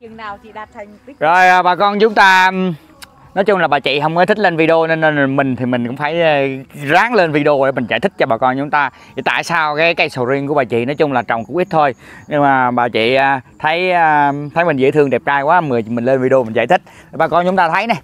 Chừng nào thì đạt thành đích. Rồi à, bà con chúng ta nói chung là bà chị không có thích lên video nên, nên mình thì mình cũng phải ờ, ráng lên video để mình giải thích cho bà con chúng ta thì tại sao cái cây sầu riêng của bà chị nói chung là trồng cũng ít thôi nhưng mà bà chị à, thấy à, thấy mình dễ thương đẹp trai quá mình mình lên video mình giải thích bà con chúng ta thấy này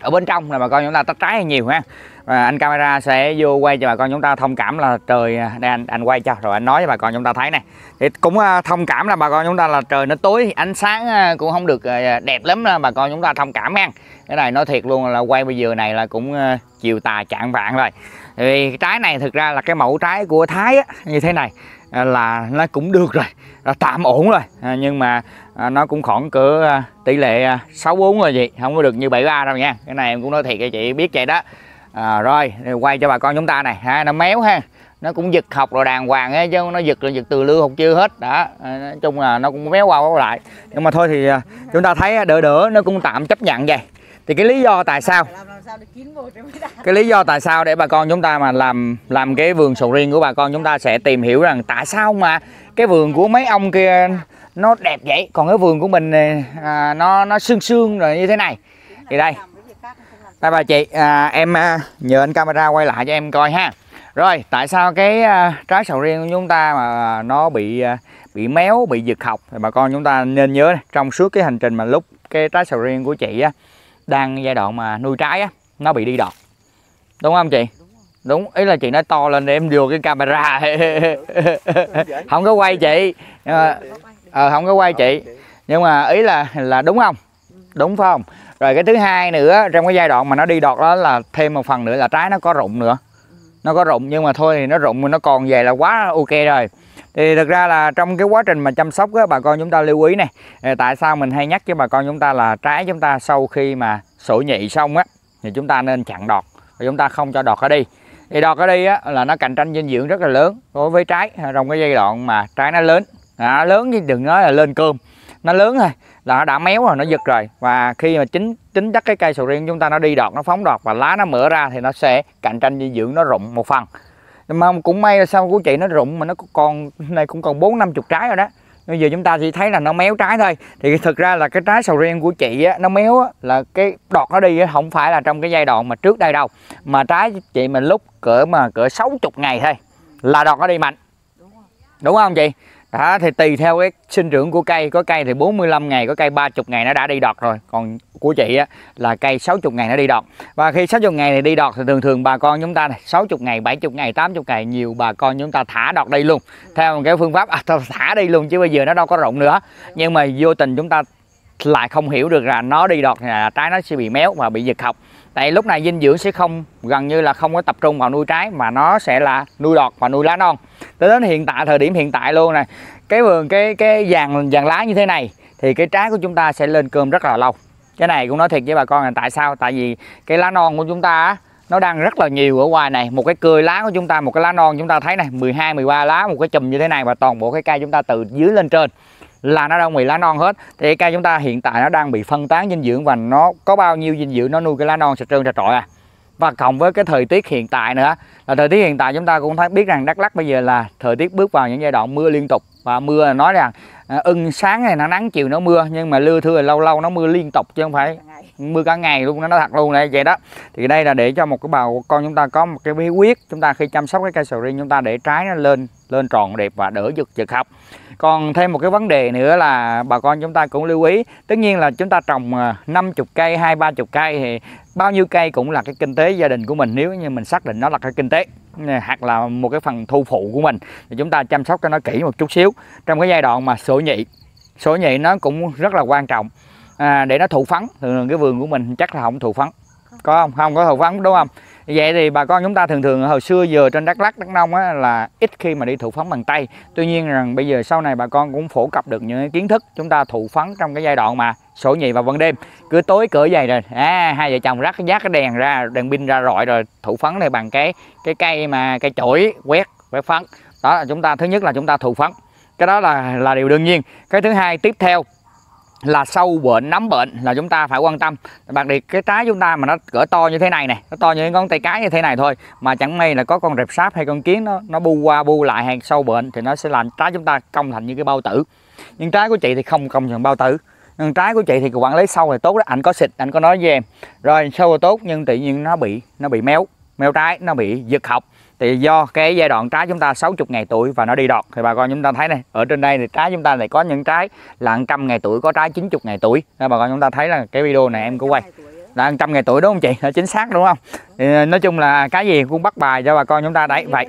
ở bên trong là bà con chúng ta tách trái nhiều ha và anh camera sẽ vô quay cho bà con chúng ta thông cảm là trời à, đây anh anh quay cho rồi anh nói cho bà con chúng ta thấy này thì cũng à, thông cảm là bà con chúng ta là trời nó tối ánh sáng à, cũng không được đẹp lắm là bà con chúng ta thông cảm nha cái này nói thiệt luôn là quay bây giờ này là cũng chiều tà chạng vạn rồi thì trái này thực ra là cái mẫu trái của Thái á, như thế này là nó cũng được rồi là tạm ổn rồi à, nhưng mà à, nó cũng khoảng cỡ à, tỷ lệ à, 64 rồi chị không có được như 73 đâu nha cái này em cũng nói thiệt cho chị biết vậy đó à, rồi quay cho bà con chúng ta này ha nó méo ha nó cũng giật học rồi đàng hoàng ấy, chứ nó giật là giật từ lưa học chưa hết đã à, nói chung là nó cũng méo qua qua lại nhưng mà thôi thì à, chúng ta thấy à, đỡ đỡ nó cũng tạm chấp nhận vậy thì cái lý do tại sao cái lý do tại sao để bà con chúng ta mà làm làm cái vườn sầu riêng của bà con chúng ta sẽ tìm hiểu rằng tại sao mà cái vườn của mấy ông kia nó đẹp vậy còn cái vườn của mình này, à, nó nó sương sương rồi như thế này thì đây đây bà chị à, em à, nhờ anh camera quay lại cho em coi ha rồi tại sao cái à, trái sầu riêng của chúng ta mà nó bị à, bị méo bị giật học thì bà con chúng ta nên nhớ trong suốt cái hành trình mà lúc cái trái sầu riêng của chị á đang giai đoạn mà nuôi trái á nó bị đi đọt đúng không chị đúng ý là chị nói to lên để em vô cái camera không có quay chị ờ à, không có quay chị nhưng mà ý là là đúng không đúng phải không rồi cái thứ hai nữa trong cái giai đoạn mà nó đi đọt đó là thêm một phần nữa là trái nó có rụng nữa nó có rụng nhưng mà thôi thì nó rụng nó còn về là quá ok rồi thì thực ra là trong cái quá trình mà chăm sóc á, bà con chúng ta lưu ý này tại sao mình hay nhắc với bà con chúng ta là trái chúng ta sau khi mà sổ nhị xong á thì chúng ta nên chặn đọt và chúng ta không cho đọt ở đi thì đọt ở đi á, là nó cạnh tranh dinh dưỡng rất là lớn đối với trái trong cái giai đoạn mà trái nó lớn à, lớn thì đừng nói là lên cơm nó lớn rồi là đã méo rồi nó giật rồi và khi mà chính chính chắc cái cây sầu riêng chúng ta nó đi đọt nó phóng đọt và lá nó mở ra thì nó sẽ cạnh tranh dinh dưỡng nó rụng một phần nhưng mà cũng may là sao của chị nó rụng mà nó còn này cũng còn bốn năm chục trái rồi đó bây giờ chúng ta chỉ thấy là nó méo trái thôi thì thực ra là cái trái sầu riêng của chị á, nó méo á, là cái đọt nó đi á, không phải là trong cái giai đoạn mà trước đây đâu mà trái chị mình lúc cỡ mà cỡ 60 ngày thôi là đọt nó đi mạnh đúng không chị đó thì tùy theo cái sinh trưởng của cây có cây thì 45 ngày có cây 30 ngày nó đã đi đọt rồi còn của chị á, là cây 60 ngày nó đi đọt và khi 60 ngày này đi đọt thì thường thường bà con chúng ta này 60 ngày 70 ngày 80 ngày nhiều bà con chúng ta thả đọt đi luôn theo một cái phương pháp à, thả đi luôn chứ bây giờ nó đâu có rộng nữa nhưng mà vô tình chúng ta lại không hiểu được là nó đi đọt là trái nó sẽ bị méo và bị giật học tại lúc này dinh dưỡng sẽ không gần như là không có tập trung vào nuôi trái mà nó sẽ là nuôi đọt và nuôi lá non tới đến hiện tại thời điểm hiện tại luôn này cái vườn cái cái vàng vàng lá như thế này thì cái trái của chúng ta sẽ lên cơm rất là lâu cái này cũng nói thiệt với bà con là tại sao tại vì cái lá non của chúng ta nó đang rất là nhiều ở ngoài này một cái cười lá của chúng ta một cái lá non chúng ta thấy này 12 13 lá một cái chùm như thế này và toàn bộ cái cây chúng ta từ dưới lên trên là nó đang bị lá non hết thì cây chúng ta hiện tại nó đang bị phân tán dinh dưỡng và nó có bao nhiêu dinh dưỡng nó nuôi cái lá non sạch trơn sạch trọi à và cộng với cái thời tiết hiện tại nữa là thời tiết hiện tại chúng ta cũng thấy biết rằng Đắk lắc bây giờ là thời tiết bước vào những giai đoạn mưa liên tục và mưa nói rằng à, ưng sáng này nó nắng chiều nó mưa nhưng mà lưa thưa lâu lâu nó mưa liên tục chứ không phải mưa cả ngày luôn nó thật luôn này vậy đó thì đây là để cho một cái bà con chúng ta có một cái bí quyết chúng ta khi chăm sóc cái cây sầu riêng chúng ta để trái nó lên lên tròn đẹp và đỡ giật giật học còn thêm một cái vấn đề nữa là bà con chúng ta cũng lưu ý tất nhiên là chúng ta trồng 50 ờ, cây hai ba chục cây thì bao nhiêu cây cũng là cái kinh tế gia đình của mình nếu như mình xác định nó là cái kinh tế ừ, hoặc là một cái phần thu phụ của mình thì chúng ta chăm sóc cho nó kỹ một chút xíu trong cái giai đoạn mà sổ nhị sổ nhị nó cũng rất là quan trọng à, để nó thụ phấn thường cái vườn của mình chắc là không thụ phấn có không không có thụ phấn đúng không vậy thì bà con chúng ta thường thường hồi xưa giờ trên đắk lắk đắk nông á, là ít khi mà đi thụ phấn bằng tay tuy nhiên rằng bây giờ sau này bà con cũng phổ cập được những kiến thức chúng ta thụ phấn trong cái giai đoạn mà sổ nhị và ban đêm cứ tối cửa dày rồi à, hai vợ chồng rắc giác cái đèn ra đèn pin ra rọi rồi thụ phấn này bằng cái cái cây mà cây chổi quét quét phấn đó là chúng ta thứ nhất là chúng ta thụ phấn cái đó là là điều đương nhiên cái thứ hai tiếp theo là sâu bệnh nấm bệnh là chúng ta phải quan tâm đặc biệt cái trái chúng ta mà nó cỡ to như thế này nè nó to như ngón tay cái như thế này thôi mà chẳng may là có con rệp sáp hay con kiến nó nó bu qua bu lại hay sâu bệnh thì nó sẽ làm trái chúng ta cong thành như cái bao tử nhưng trái của chị thì không cong thành bao tử nhưng trái của chị thì quản lý sâu thì tốt đó anh có xịt anh có nói với em rồi sâu là tốt nhưng tự nhiên nó bị nó bị méo méo trái nó bị giật học thì do cái giai đoạn trái chúng ta 60 ngày tuổi và nó đi đọt thì bà con chúng ta thấy này ở trên đây thì trái chúng ta này có những trái là 100 ngày tuổi có trái 90 ngày tuổi nên bà con chúng ta thấy là cái video này em có quay là 100 ngày tuổi đúng không chị chính xác đúng không thì ờ, nói chung là cái gì cũng bắt bài cho bà con chúng ta đấy vậy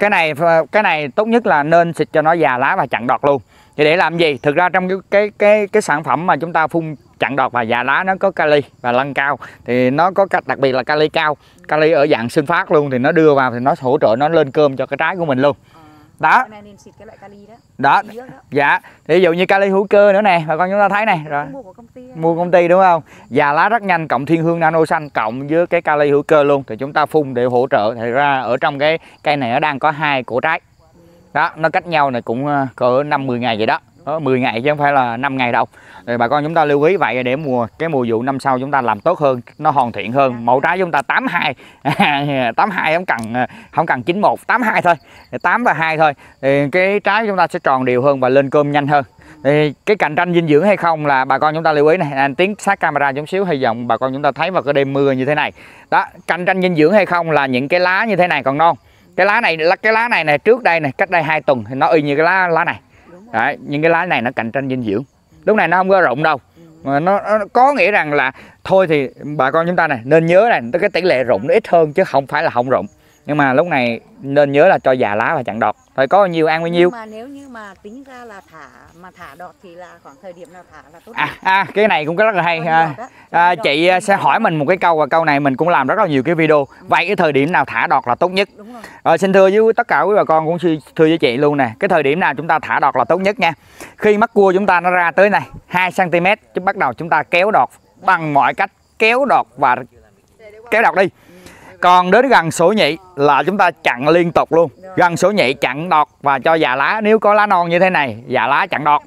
cái này ờ, cái này tốt nhất là nên xịt cho nó già lá và chặn đọt luôn thì để làm gì thực ra trong cái cái cái, cái sản phẩm mà chúng ta phun chặn đọt và già lá nó có kali và lăng cao thì nó có đặc biệt là kali cao kali ở dạng sinh phát luôn thì nó đưa vào thì nó hỗ trợ nó lên cơm cho cái trái của mình luôn à, đó đó. dạ ví dụ như kali hữu cơ nữa nè bà con chúng ta thấy này rồi mua, công ty, mua công ty đúng không già lá rất nhanh cộng thiên hương nano xanh cộng với cái kali hữu cơ luôn thì chúng ta phun để hỗ trợ thì ra ở trong cái cây này nó đang có hai cổ trái đó nó cách nhau này cũng ờ, cỡ năm 10 ngày vậy đó đó, 10 ngày chứ không phải là 5 ngày đâu thì bà con chúng ta lưu ý vậy để mùa cái mùa vụ năm sau chúng ta làm tốt hơn nó hoàn thiện hơn mẫu trái chúng ta 82 82 không cần không cần 91 82 thôi 8 và 2 thôi thì cái trái chúng ta sẽ tròn đều hơn và lên cơm nhanh hơn thì cái cạnh tranh dinh dưỡng hay không là bà con chúng ta lưu ý này anh tiến sát camera chút xíu hay dòng bà con chúng ta thấy vào cái đêm mưa như thế này đó cạnh tranh dinh dưỡng hay không là những cái lá như thế này còn non cái lá này cái lá này này trước đây này cách đây hai tuần thì nó y như cái lá lá này Đấy, nhưng cái lá này nó cạnh tranh dinh dưỡng lúc này nó không có rộng đâu mà nó, nó có nghĩa rằng là thôi thì bà con chúng ta này nên nhớ này cái tỷ lệ rụng nó ít hơn chứ không phải là không rụng nhưng mà lúc này nên nhớ là cho già lá và chặn đọt rồi có bao nhiêu ăn bao nhiêu? mà nếu như mà tính ra là thả mà thả đọt thì là khoảng thời điểm nào thả là tốt. À, à cái này cũng rất là hay. ha à, chị à, sẽ hỏi mình một cái câu và câu này mình cũng làm rất là nhiều cái video. Ừ. Vậy cái thời điểm nào thả đọt là tốt nhất? Đúng rồi. À, xin thưa với tất cả quý bà con cũng thưa với chị luôn nè. Cái thời điểm nào chúng ta thả đọt là tốt nhất nha. Khi mắt cua chúng ta nó ra tới này 2 cm, chúng bắt đầu chúng ta kéo đọt bằng mọi cách kéo đọt và kéo đọt đi còn đến gần sổ nhị là chúng ta chặn liên tục luôn gần sổ nhị chặn đọt và cho già dạ lá nếu có lá non như thế này già dạ lá chặn đọt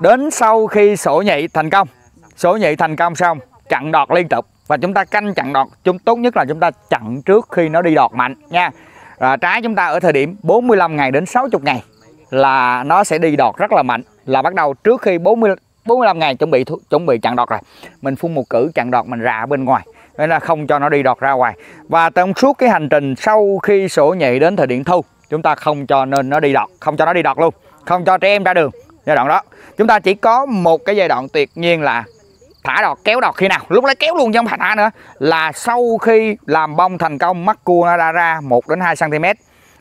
đến sau khi sổ nhị thành công sổ nhị thành công xong chặn đọt liên tục và chúng ta canh chặn đọt chúng tốt nhất là chúng ta chặn trước khi nó đi đọt mạnh nha à, trái chúng ta ở thời điểm 45 ngày đến 60 ngày là nó sẽ đi đọt rất là mạnh là bắt đầu trước khi 40 45 ngày chuẩn bị chuẩn bị chặn đọt rồi mình phun một cử chặn đọt mình rà bên ngoài nên là không cho nó đi đọt ra ngoài và trong suốt cái hành trình sau khi sổ nhị đến thời điểm thu chúng ta không cho nên nó đi đọt không cho nó đi đọt luôn không cho trẻ em ra đường giai đoạn đó chúng ta chỉ có một cái giai đoạn tuyệt nhiên là thả đọt kéo đọt khi nào lúc đấy kéo luôn chứ không phải thả nữa là sau khi làm bông thành công mắt cua nó đã ra 1 đến 2 cm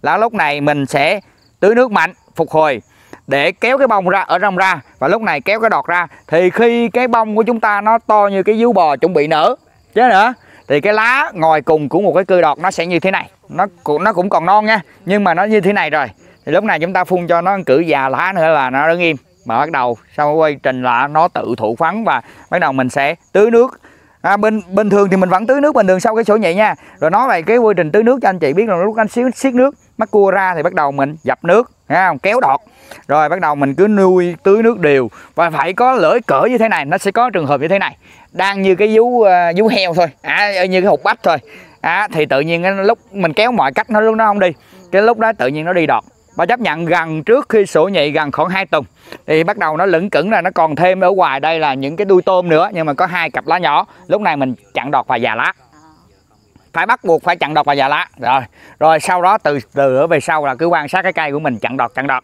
là lúc này mình sẽ tưới nước mạnh phục hồi để kéo cái bông ra ở trong ra và lúc này kéo cái đọt ra thì khi cái bông của chúng ta nó to như cái dú bò chuẩn bị nở chứ nữa thì cái lá ngồi cùng của một cái cưa đọt nó sẽ như thế này nó cũng nó cũng còn non nha nhưng mà nó như thế này rồi thì lúc này chúng ta phun cho nó cử già lá nữa là nó đứng im mà bắt đầu sau quá trình là nó tự thụ phấn và bắt đầu mình sẽ tưới nước à, bên bình thường thì mình vẫn tưới nước bình thường sau cái chỗ nhẹ nha rồi nói về cái quy trình tưới nước cho anh chị biết là lúc anh siết siết nước mắc cua ra thì bắt đầu mình dập nước ha không kéo đọt rồi bắt đầu mình cứ nuôi tưới nước đều và phải có lưỡi cỡ như thế này nó sẽ có trường hợp như thế này đang như cái vú ờ, vú heo thôi à, như cái hột bách thôi à, thì tự nhiên cái lúc mình kéo mọi cách nó luôn nó không đi cái lúc đó tự nhiên nó đi đọt và chấp nhận gần trước khi sổ nhị gần khoảng 2 tuần thì bắt đầu nó lững cững là nó còn thêm ở ngoài đây là những cái đuôi tôm nữa nhưng mà có hai cặp lá nhỏ lúc này mình chặn đọt và già lá phải bắt buộc phải chặn đọt và già lá rồi rồi sau đó từ từ ở về sau là cứ quan sát cái cây của mình chặn đọt chặn đọt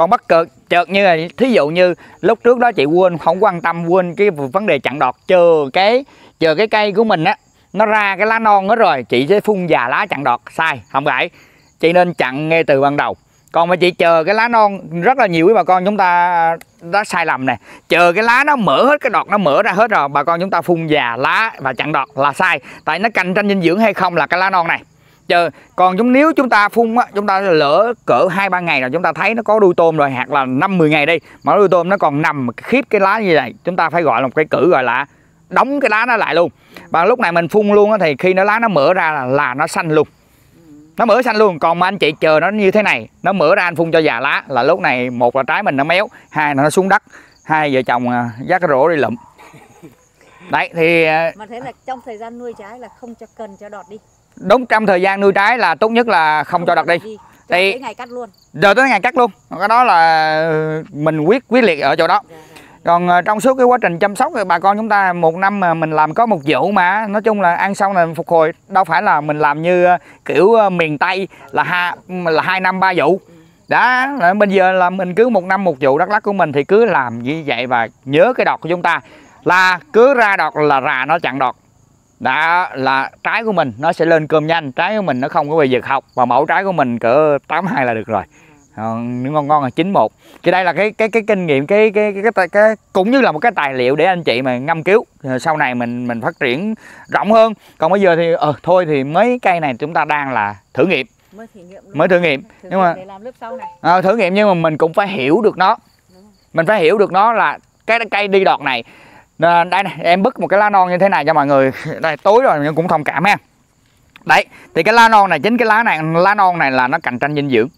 còn bất cợt chợt như là thí dụ như lúc trước đó chị quên không quan tâm quên cái vấn đề chặn đọt chờ cái chờ cái cây của mình á nó ra cái lá non hết rồi chị sẽ phun già lá chặn đọt sai không phải chị nên chặn ngay từ ban đầu còn mà chị chờ cái lá non rất là nhiều quý bà con chúng ta đã sai lầm nè chờ cái lá nó mở hết cái đọt nó mở ra hết rồi bà con chúng ta phun già lá và chặn đọt là sai tại nó cạnh tranh dinh dưỡng hay không là cái lá non này chờ còn chúng nếu chúng ta phun á chúng ta lỡ cỡ hai ba ngày là chúng ta thấy nó có đuôi tôm rồi hạt là năm 10 ngày đi mà đuôi tôm nó còn nằm khiếp cái lá như này chúng ta phải gọi là một cái cử gọi là đóng cái lá nó lại luôn và lúc này mình phun luôn á thì khi nó lá nó mở ra là, là nó xanh luôn nó mở xanh luôn còn mà anh chị chờ nó như thế này nó mở ra anh phun cho già lá là lúc này một là trái mình nó méo hai là nó xuống đất hai vợ chồng à, dắt cái rổ đi lụm đấy thì à, mà thế là trong thời gian nuôi trái là không cho cần cho đọt đi đúng trong thời gian nuôi trái là tốt nhất là không, không cho đặt đi thì tới ngày cắt luôn giờ tới ngày cắt luôn cái đó là ờ, mình quyết quyết liệt ở chỗ đó dạ, dạ. còn ờ, trong suốt cái quá trình chăm sóc thì bà con chúng ta một năm mà mình làm có một vụ mà nói chung là ăn xong là phục hồi đâu phải là mình làm như ờ, kiểu miền tây là hai là hai năm ba vụ ừ. đó bây giờ là mình cứ một năm một vụ đắk lắc của mình thì cứ làm như vậy và nhớ cái đọt của chúng ta là cứ ra đọt là rà nó chặn đọt đã là trái của mình nó sẽ lên cơm nhanh trái của mình nó không có bị giật học và mẫu trái của mình cỡ 82 là được rồi à, ngon ngon là 91 thì đây là cái cái cái kinh nghiệm cái cái cái, cái, cái cũng như là một cái tài liệu để anh chị mà ngâm cứu ờ, sau này mình mình phát triển rộng hơn còn bây giờ thì ờ, thôi thì mấy cây này chúng ta đang là thử nghiệm mới thử nghiệm, mới thử nghiệm. Thử nhưng mà để làm lớp sau này. À, thử nghiệm nhưng mà mình cũng phải hiểu được nó mình phải hiểu được nó là cái cây đi đọt này nên đây này em bứt một cái lá non như thế này cho mọi người đây tối rồi nhưng cũng thông cảm ha đấy thì cái lá non này chính cái lá này lá non này là nó cạnh tranh dinh dưỡng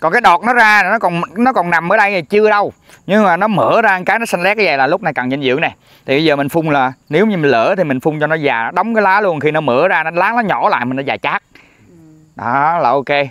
còn cái đọt nó ra nó còn nó còn nằm ở đây thì chưa đâu nhưng mà nó mở ra cái nó xanh lét cái vậy là lúc này cần dinh dưỡng này thì bây giờ mình phun là nếu như mình lỡ thì mình phun cho nó già đóng cái lá luôn khi nó mở ra nó lá nó nhỏ lại mình nó già chát đó là ok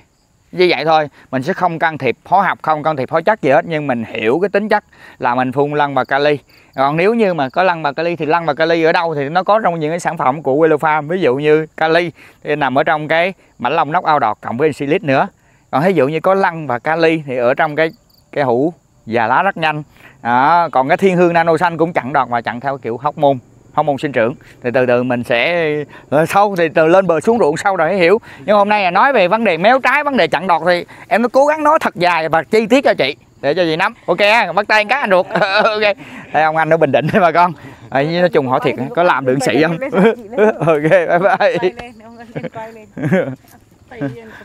như vậy thôi mình sẽ không can thiệp hóa học không can thiệp hóa chất gì hết nhưng mình hiểu cái tính chất là mình phun lăng và kali còn nếu như mà có lăng và kali thì lăng và kali ở đâu thì nó có trong những cái sản phẩm của Willow Farm ví dụ như kali thì nằm ở trong cái mảnh lông nóc ao đọt cộng với silic nữa còn ví dụ như có lăng và kali thì ở trong cái cái hũ già lá rất nhanh à, còn cái thiên hương nano xanh cũng chặn đọt và chặn theo kiểu hóc môn phong bồn sinh trưởng thì từ từ mình sẽ ờ, sau thì từ lên bờ xuống ruộng sau rồi hiểu nhưng hôm nay là nói về vấn đề méo trái vấn đề chặn đọt thì em mới cố gắng nói thật dài và chi tiết cho chị để cho chị nắm ok bắt tay cá anh ruột ok Đây, ông anh nó bình định đấy bà con à, nói chung hỏi thiệt có làm được sĩ không ok bye bye